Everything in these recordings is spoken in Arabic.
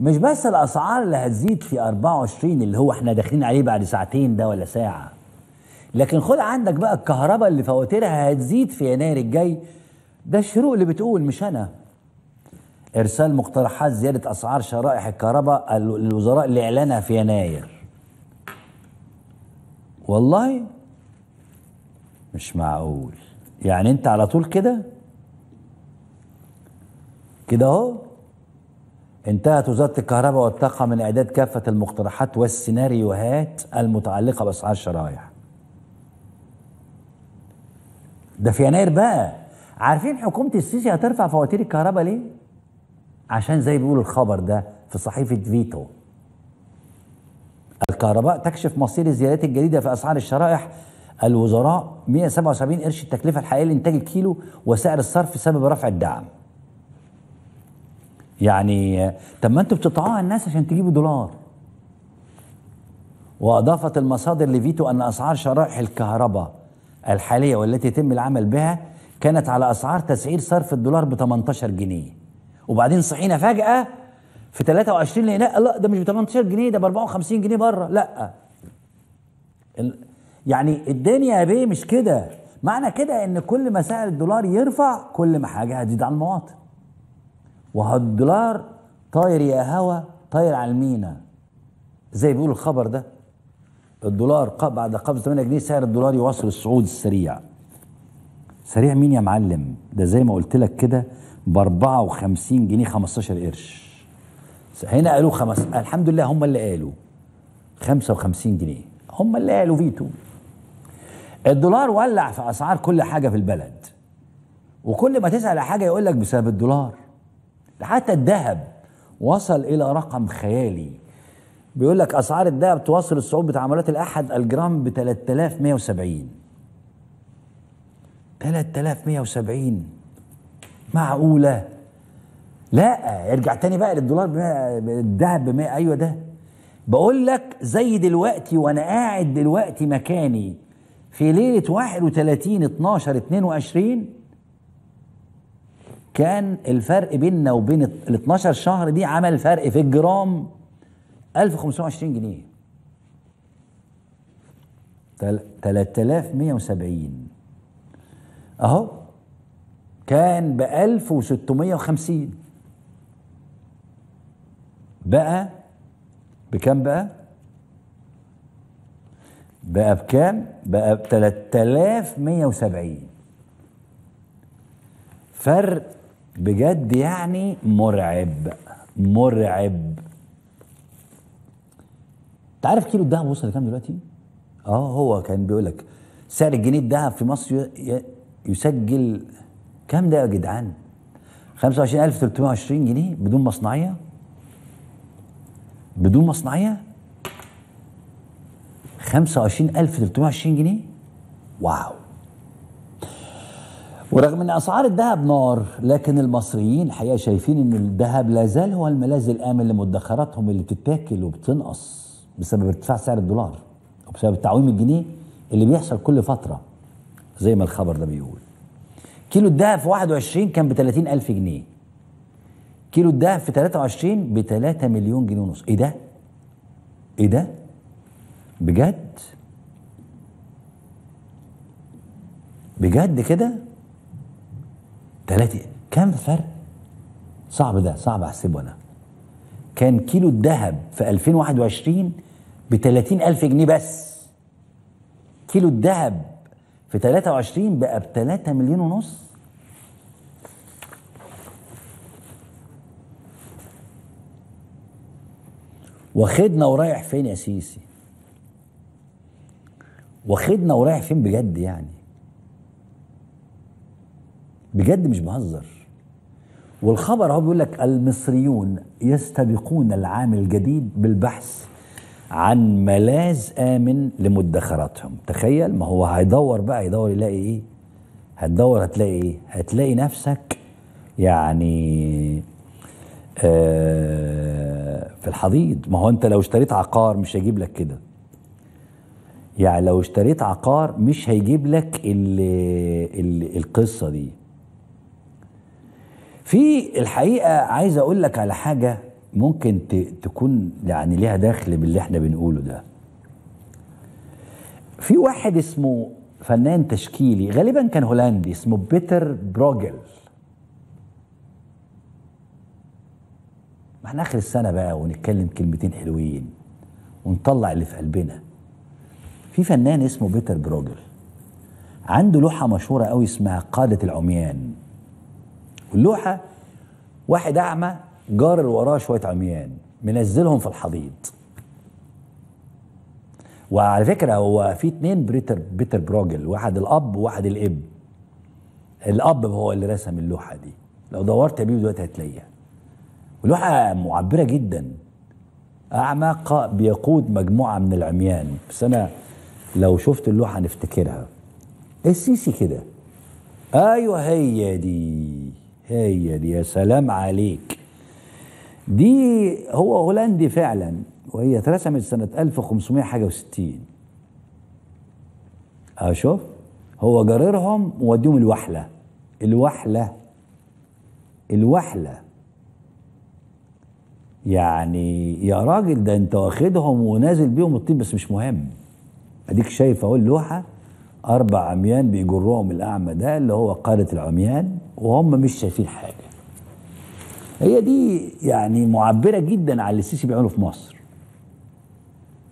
مش بس الاسعار اللي هتزيد في 24 اللي هو احنا داخلين عليه بعد ساعتين ده ولا ساعه لكن خد عندك بقى الكهرباء اللي فواتيرها هتزيد في يناير الجاي ده الشروق اللي بتقول مش انا ارسال مقترحات زياده اسعار شرائح الكهرباء للوزراء اللي اعلنها في يناير والله مش معقول يعني انت على طول كده كده اهو انتهت وزارة الكهرباء والطاقة من إعداد كافة المقترحات والسيناريوهات المتعلقة بأسعار الشرايح. ده في يناير بقى عارفين حكومة السيسي هترفع فواتير الكهرباء ليه؟ عشان زي بيقول الخبر ده في صحيفة فيتو. الكهرباء تكشف مصير الزيادات الجديدة في أسعار الشرائح الوزراء 177 قرش التكلفة الحقيقية لإنتاج الكيلو وسعر الصرف سبب رفع الدعم. يعني طب ما انتوا بتطوعوا الناس عشان تجيبوا دولار وأضافت المصادر لفيتو أن أسعار شرائح الكهرباء الحالية والتي يتم العمل بها كانت على أسعار تسعير صرف الدولار ب 18 جنيه وبعدين صحينا فجأة في 23 لا لا ده مش ب 18 جنيه ده ب 54 جنيه بره لا يعني الدنيا يا بيه مش كده معنى كده ان كل ما سعر الدولار يرفع كل ما حاجه هتزيد على المواطن وهو الدولار طاير يا هوا طاير على المينا زي بيقول الخبر ده الدولار بعد قبض 8 جنيه سعر الدولار يواصل الصعود السريع سريع مين يا معلم ده زي ما قلت لك كده ب 54 جنيه 15 قرش هنا قالوا خمس الحمد لله هم اللي قالوا 55 جنيه هم اللي قالوا فيتو الدولار ولع في اسعار كل حاجه في البلد وكل ما تسال على حاجه يقول لك بسبب الدولار حتى الذهب وصل الى رقم خيالي بيقول لك اسعار الذهب تواصل الصعود بتاع عملات الاحد الجرام ب 3170 3170 معقوله لا ارجع تاني بقى للدولار الذهب ب 100 ايوه ده بقول لك زي دلوقتي وانا قاعد دلوقتي مكاني في ليله 31 12 22 كان الفرق بيننا وبين ال 12 شهر دي عمل فرق في الجرام 1520 جنيه 3170 اهو كان ب 1650 بقى بكام بقى؟ بقى بكام؟ بقى ب 3170 فرق بجد يعني مرعب مرعب انت عارف كيلو الذهب وصل لكام دلوقتي؟ اه هو كان بيقول لك سعر الجنيه الذهب في مصر يسجل كام ده يا جدعان؟ 25320 جنيه بدون مصنعيه بدون مصنعيه 25320 جنيه واو ورغم ان اسعار الذهب نار لكن المصريين الحقيقه شايفين ان الذهب لا زال هو الملاذ الامن لمدخراتهم اللي بتتاكل وبتنقص بسبب ارتفاع سعر الدولار وبسبب تعويم الجنيه اللي بيحصل كل فتره زي ما الخبر ده بيقول كيلو الذهب في 21 كان ب 30000 جنيه كيلو الذهب في 23 ب 3 مليون جنيه ونص ايه ده ايه ده بجد بجد كده تلاتة كام فرق صعب ده صعب احسبه انا كان كيلو الذهب في 2021 ب 30000 جنيه بس كيلو الذهب في 23 بقى ب 3 مليون ونص واخدنا ورايح فين يا سيسي واخدنا ورايح فين بجد يعني بجد مش بهزر والخبر هو بيقول لك المصريون يستبقون العام الجديد بالبحث عن ملاذ آمن لمدخراتهم تخيل ما هو هيدور بقى يدور يلاقي ايه هتدور هتلاقي ايه هتلاقي نفسك يعني آه في الحضيض ما هو انت لو اشتريت عقار مش هيجيب لك كده يعني لو اشتريت عقار مش هيجيب لك الـ الـ القصه دي في الحقيقه عايز اقول لك على حاجه ممكن تكون يعني ليها دخل باللي احنا بنقوله ده في واحد اسمه فنان تشكيلي غالبا كان هولندي اسمه بيتر بروجل ما احنا اخر السنه بقى ونتكلم كلمتين حلوين ونطلع اللي في قلبنا في فنان اسمه بيتر بروجل عنده لوحه مشهوره قوي اسمها قاده العميان واللوحة واحد أعمى جار وراه شوية عميان منزلهم في الحضيض وعلى فكرة هو في اتنين بريتر بيتر بروجل واحد الأب وواحد الإب الأب هو اللي رسم اللوحة دي لو دورت بيه دلوقتي هتلاقيها ولوحة معبرة جدا أعمى بيقود مجموعة من العميان بس أنا لو شفت اللوحة هنفتكرها السيسي كده أيوه هي دي هي دي يا سلام عليك دي هو هولندي فعلا وهي اترسمت سنة 1500 حاجة أشوف آه، هو جريرهم ووديهم الوحلة الوحلة الوحلة يعني يا راجل ده انت واخدهم ونازل بيهم الطين بس مش مهم اديك شايف اهو اللوحه اربع عميان بيجرهم الاعمى ده اللي هو قاده العميان وهم مش شايفين حاجة هي دي يعني معبرة جدا على اللي السيسي بيعمله في مصر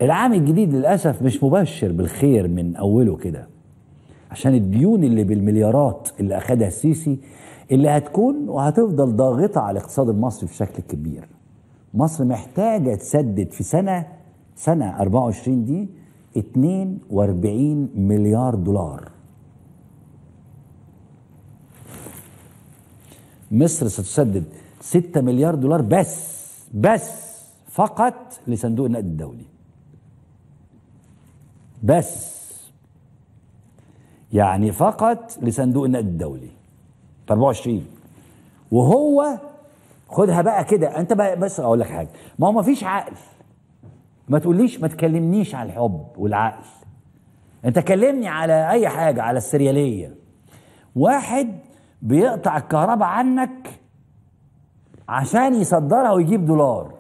العام الجديد للأسف مش مبشر بالخير من أوله كده عشان الديون اللي بالمليارات اللي أخدها السيسي اللي هتكون وهتفضل ضاغطة على الاقتصاد المصري بشكل كبير مصر محتاجة تسدد في سنة سنة 24 دي 42 مليار دولار مصر ستسدد 6 مليار دولار بس بس فقط لصندوق النقد الدولي بس يعني فقط لصندوق النقد الدولي 24 وهو خدها بقى كده انت بقى بس اقول لك حاجه ما هو ما فيش عقل ما تقوليش ما تكلمنيش على الحب والعقل انت كلمني على اي حاجه على السرياليه واحد بيقطع الكهرباء عنك عشان يصدرها ويجيب دولار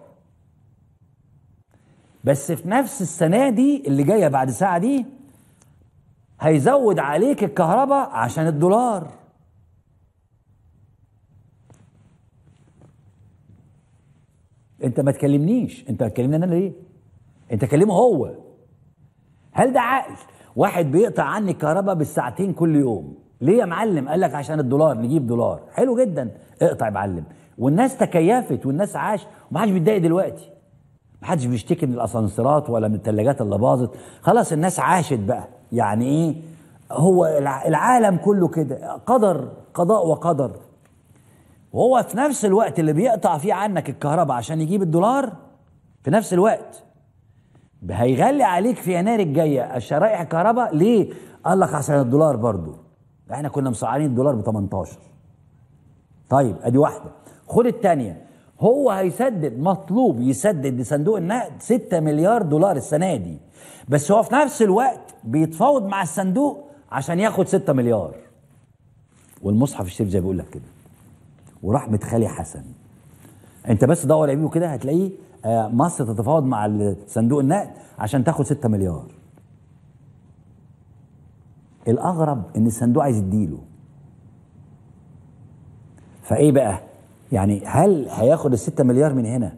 بس في نفس السنة دي اللي جاية بعد ساعة دي هيزود عليك الكهرباء عشان الدولار انت ما تكلمنيش انت هتكلمني انا ليه انت كلمه هو هل ده عقل واحد بيقطع عني الكهرباء بالساعتين كل يوم ليه يا معلم قال لك عشان الدولار نجيب دولار حلو جدا اقطع يا معلم والناس تكيفت والناس عاش ومحدش بيتضايق دلوقتي محدش بيشتكي من الاسانسيرات ولا من الثلاجات اللي باظت خلاص الناس عاشت بقى يعني ايه هو العالم كله كده قدر قضاء وقدر وهو في نفس الوقت اللي بيقطع فيه عنك الكهرباء عشان يجيب الدولار في نفس الوقت هيغلي عليك في يناير الجايه الشرائح الكهرباء ليه؟ قال لك عشان الدولار برضه احنا كنا مسعرين الدولار ب 18 طيب ادي واحده خد الثانيه هو هيسدد مطلوب يسدد لصندوق النقد 6 مليار دولار السنه دي بس هو في نفس الوقت بيتفاوض مع الصندوق عشان ياخد 6 مليار والمصحف الشريف زي بيقول لك كده وراح خالي حسن انت بس دور عليه كده هتلاقيه آه، مصر تتفاوض مع صندوق النقد عشان تاخد 6 مليار الاغرب ان الصندوق عايز يديله فايه بقى يعني هل هياخد ال مليار من هنا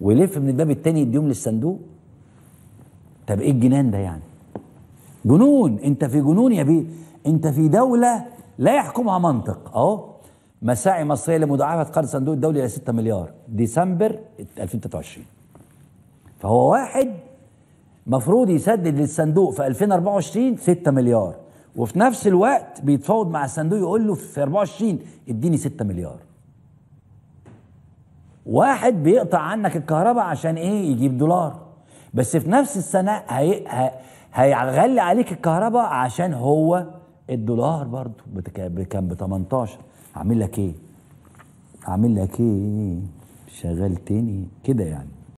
ويلف من الباب التاني يديهم للصندوق طب ايه الجنان ده يعني جنون انت في جنون يا بيه انت في دولة لا يحكمها منطق اهو مساعي مصرية لمضاعفة قرض الصندوق الدولي إلى 6 مليار ديسمبر 2023 فهو واحد مفروض يسدد للصندوق في 2024 6 مليار وفي نفس الوقت بيتفاوض مع الصندوق يقول له في 24 اديني 6 مليار واحد بيقطع عنك الكهرباء عشان ايه يجيب دولار بس في نفس السنه هي... هي... هيغلي عليك الكهرباء عشان هو الدولار برضه بتك... كان ب 18 هعمل لك ايه هعمل لك ايه شغال تاني كده يعني